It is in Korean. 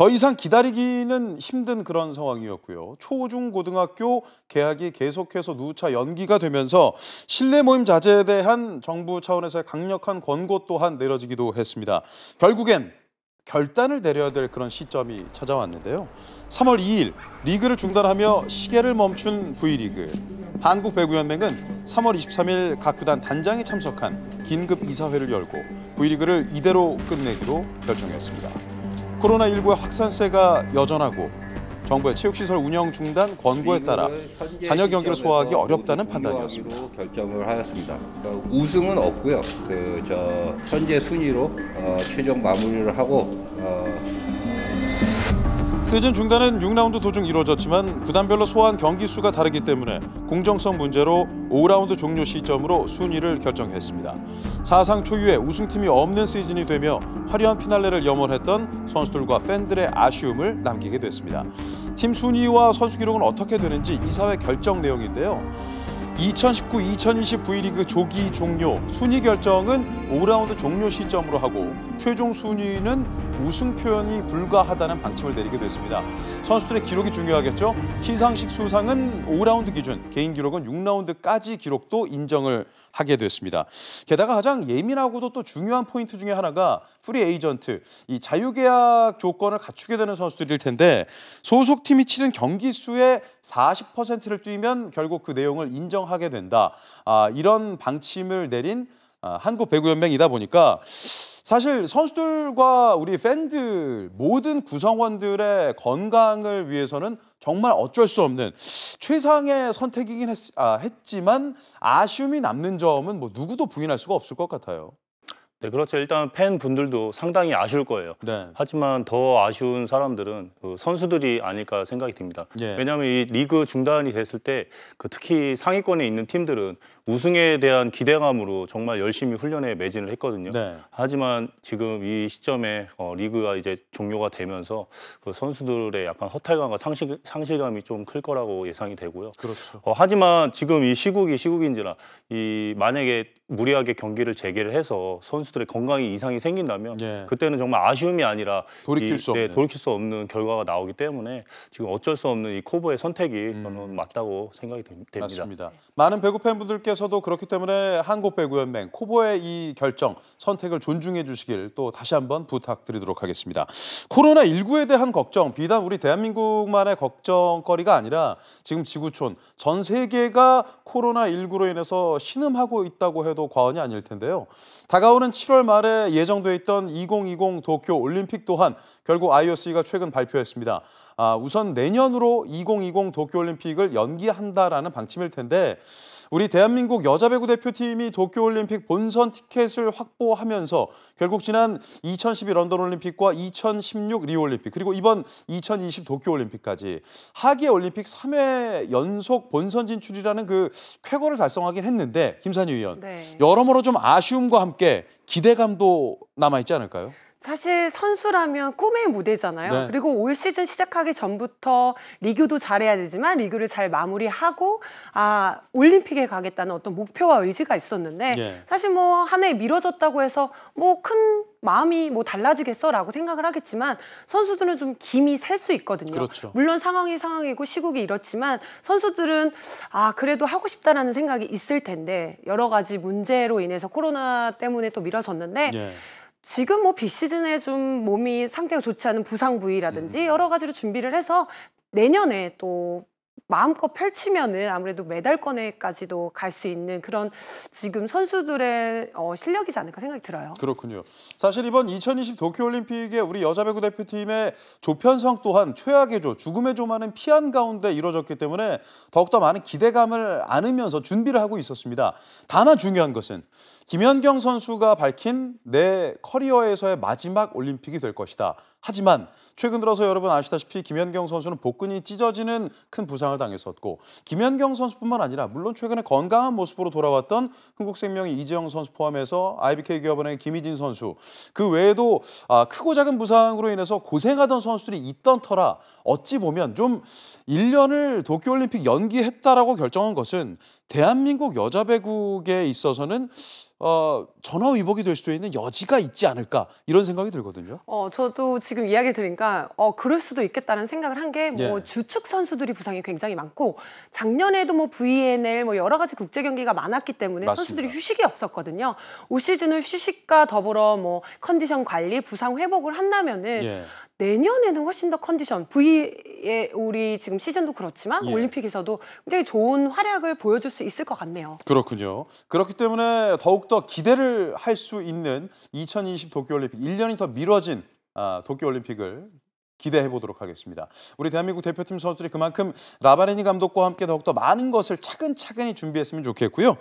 더 이상 기다리기는 힘든 그런 상황이었고요. 초중고등학교 개학이 계속해서 누차 연기가 되면서 실내 모임 자제에 대한 정부 차원에서의 강력한 권고 또한 내려지기도 했습니다. 결국엔 결단을 내려야 될 그런 시점이 찾아왔는데요. 3월 2일 리그를 중단하며 시계를 멈춘 V리그. 한국배구연맹은 3월 23일 각 구단 단장이 참석한 긴급 이사회를 열고 V리그를 이대로 끝내기로 결정했습니다. 코로나19의 확산세가 여전하고 정부의 체육시설 운영 중단 권고에 따라 잔여 경기를 소화하기 어렵다는 판단이었습니다. 결정을 하였습니다. 그러니까 우승은 없고요. 그저 현재 순위로 어, 최종 마무리를 하고 어, 시즌 중단은 6라운드 도중 이루어졌지만 구단별로 소환 경기 수가 다르기 때문에 공정성 문제로 5라운드 종료 시점으로 순위를 결정했습니다. 사상 초유의 우승팀이 없는 시즌이 되며 화려한 피날레를 염원했던 선수들과 팬들의 아쉬움을 남기게 됐습니다. 팀 순위와 선수 기록은 어떻게 되는지 이사회 결정 내용인데요. 2019-2020 V리그 조기 종료 순위 결정은 5라운드 종료 시점으로 하고 최종 순위는 우승 표현이 불가하다는 방침을 내리게 됐습니다. 선수들의 기록이 중요하겠죠. 시상식 수상은 5라운드 기준, 개인 기록은 6라운드까지 기록도 인정을 하게 됐습니다. 게다가 가장 예민하고도 또 중요한 포인트 중에 하나가 프리 에이전트, 이 자유계약 조건을 갖추게 되는 선수들일 텐데 소속팀이 치른 경기 수의 40%를 뛰면 결국 그 내용을 인정하게 된다. 아, 이런 방침을 내린 아, 한국 배구연맹이다 보니까 사실 선수들과 우리 팬들 모든 구성원들의 건강을 위해서는 정말 어쩔 수 없는 최상의 선택이긴 했, 아, 했지만 아쉬움이 남는 점은 뭐 누구도 부인할 수가 없을 것 같아요. 네, 그렇죠. 일단 팬분들도 상당히 아쉬울 거예요. 네. 하지만 더 아쉬운 사람들은 그 선수들이 아닐까 생각이 듭니다. 예. 왜냐하면 이 리그 중단이 됐을 때 그 특히 상위권에 있는 팀들은 우승에 대한 기대감으로 정말 열심히 훈련에 매진을 했거든요. 네. 하지만 지금 이 시점에 어, 리그가 이제 종료가 되면서 그 선수들의 약간 허탈감과 상실, 상실감이 좀 클 거라고 예상이 되고요. 그렇죠. 어, 하지만 지금 이 시국이 시국인지라 이 만약에 무리하게 경기를 재개를 해서 선수 선수들의 건강에 이상이 생긴다면 예. 그때는 정말 아쉬움이 아니라 돌이킬, 이, 수, 예, 없는. 돌이킬 수 없는 결과가 나오기 때문에 지금 어쩔 수 없는 이 코버의 선택이 음. 저는 맞다고 생각이 됩니다. 맞습니다. 많은 배구 팬분들께서도 그렇기 때문에 한국 배구연맹 코버의 이 결정 선택을 존중해 주시길 또 다시 한번 부탁드리도록 하겠습니다. 코로나 19에 대한 걱정 비단 우리 대한민국만의 걱정거리가 아니라 지금 지구촌 전 세계가 코로나 19로 인해서 신음하고 있다고 해도 과언이 아닐 텐데요. 다가오는 7월 말에 예정돼 있던 2020 도쿄 올림픽 또한 결국 IOC가 최근 발표했습니다. 아, 우선 내년으로 2020 도쿄 올림픽을 연기한다라는 방침일 텐데 우리 대한민국 여자배구 대표팀이 도쿄올림픽 본선 티켓을 확보하면서 결국 지난 2012 런던올림픽과 2016 리올림픽 우 그리고 이번 2020 도쿄올림픽까지 하계올림픽 3회 연속 본선 진출이라는 그 쾌거를 달성하긴 했는데 김산희 위원 네. 여러모로 좀 아쉬움과 함께 기대감도 남아있지 않을까요? 사실 선수라면 꿈의 무대잖아요. 네. 그리고 올 시즌 시작하기 전부터 리그도 잘해야 되지만 리그를 잘 마무리하고 아 올림픽에 가겠다는 어떤 목표와 의지가 있었는데 네. 사실 뭐 한 해 미뤄졌다고 해서 뭐 큰 마음이 뭐 달라지겠어라고 생각을 하겠지만 선수들은 좀 김이 셀 수 있거든요. 그렇죠. 물론 상황이 상황이고 시국이 이렇지만 선수들은 아 그래도 하고 싶다라는 생각이 있을 텐데 여러 가지 문제로 인해서 코로나 때문에 또 미뤄졌는데 예. 지금 뭐 비시즌에 좀 몸이 상태가 좋지 않은 부상 부위라든지 음. 여러 가지로 준비를 해서 내년에 또 마음껏 펼치면은 아무래도 메달권에까지도 갈 수 있는 그런 지금 선수들의 어, 실력이지 않을까 생각이 들어요. 그렇군요. 사실 이번 2020 도쿄올림픽에 우리 여자 배구 대표팀의 조편성 또한 최악의 조, 죽음의 조만은 피한 가운데 이루어졌기 때문에 더욱더 많은 기대감을 안으면서 준비를 하고 있었습니다. 다만 중요한 것은 김연경 선수가 밝힌 내 커리어에서의 마지막 올림픽이 될 것이다. 하지만 최근 들어서 여러분 아시다시피 김연경 선수는 복근이 찢어지는 큰 부상을 당했었고 김연경 선수뿐만 아니라 물론 최근에 건강한 모습으로 돌아왔던 흥국생명의 이재영 선수 포함해서 IBK 기업은행 의 김희진 선수 그 외에도 아, 크고 작은 부상으로 인해서 고생하던 선수들이 있던 터라 어찌 보면 좀 1년을 도쿄올림픽 연기했다라고 결정한 것은 대한민국 여자 배구에 있어서는 어, 전화위복이 될수도 있는 여지가 있지 않을까 이런 생각이 들거든요. 어, 저도 지금 이야기를 들으니까 어, 그럴 수도 있겠다는 생각을 한 게뭐 예. 주축 선수들이 부상이 굉장히 많고 작년에도 뭐 VNL 뭐 여러 가지 국제 경기가 많았기 때문에 맞습니다. 선수들이 휴식이 없었거든요. 올시즌은 휴식과 더불어 뭐 컨디션 관리, 부상 회복을 한다면은 예. 내년에는 훨씬 더 컨디션 V의 우리 지금 시즌도 그렇지만 예. 올림픽에서도 굉장히 좋은 활약을 보여줄 수 있을 것 같네요. 그렇군요. 그렇기 때문에 더욱더 기대를 할 수 있는 2020 도쿄올림픽 1년이 더 미뤄진 아, 도쿄올림픽을 기대해 보도록 하겠습니다. 우리 대한민국 대표팀 선수들이 그만큼 라바레니 감독과 함께 더욱더 많은 것을 차근차근히 준비했으면 좋겠고요.